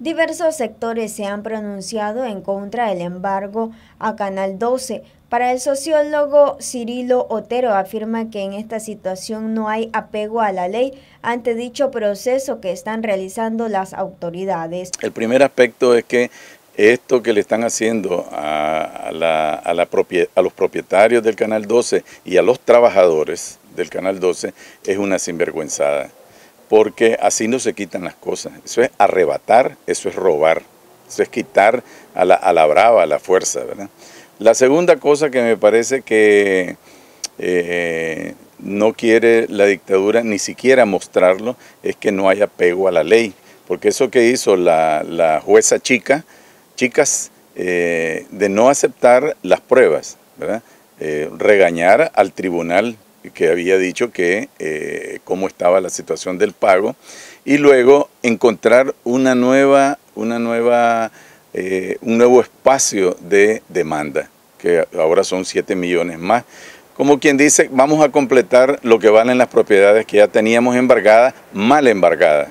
Diversos sectores se han pronunciado en contra del embargo a Canal 12. Para el sociólogo Cirilo Otero afirma que en esta situación no hay apego a la ley ante dicho proceso que están realizando las autoridades. El primer aspecto es que esto que le están haciendo a, la, a los propietarios del Canal 12 y a los trabajadores del Canal 12 es una sinvergüenzada porque así no se quitan las cosas. Eso es arrebatar, eso es robar, eso es quitar a la, a la brava, a la fuerza, La segunda cosa que me parece que eh, no quiere la dictadura ni siquiera mostrarlo es que no haya apego a la ley, porque eso que hizo la, jueza chica, chicas, eh, de no aceptar las pruebas, eh, regañar al tribunal que había dicho que eh, cómo estaba la situación del pago y luego encontrar una nueva, una nueva, eh, un nuevo espacio de demanda, que ahora son 7 millones más. Como quien dice, vamos a completar lo que valen las propiedades que ya teníamos embargadas, mal embargadas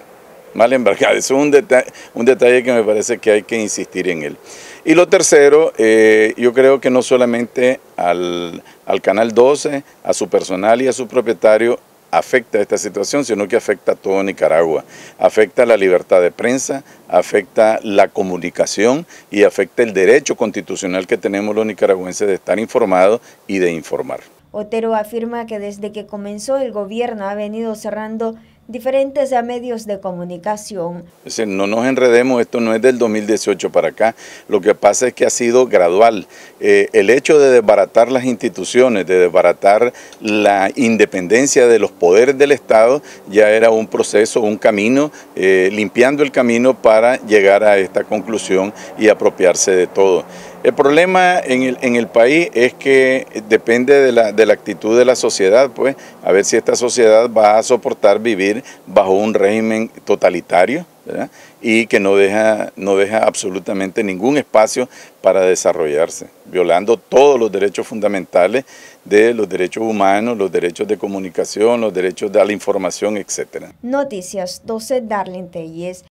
mal embarcada. Es un detalle, que me parece que hay que insistir en él. Y lo tercero, eh, yo creo que no solamente al, al Canal 12, a su personal y a su propietario afecta esta situación, sino que afecta a todo Nicaragua. Afecta la libertad de prensa, afecta la comunicación y afecta el derecho constitucional que tenemos los nicaragüenses de estar informados y de informar. Otero afirma que desde que comenzó el gobierno ha venido cerrando diferentes a medios de comunicación. No nos enredemos, esto no es del 2018 para acá, lo que pasa es que ha sido gradual. Eh, el hecho de desbaratar las instituciones, de desbaratar la independencia de los poderes del Estado, ya era un proceso, un camino, eh, limpiando el camino para llegar a esta conclusión y apropiarse de todo. El problema en el, país es que depende de la, actitud de la sociedad, pues, a ver si esta sociedad va a soportar vivir bajo un régimen totalitario y que no deja, no deja absolutamente ningún espacio para desarrollarse, violando todos los derechos fundamentales de los derechos humanos, los derechos de comunicación, los derechos de la información, etc. Noticias 12 Darlene Telles.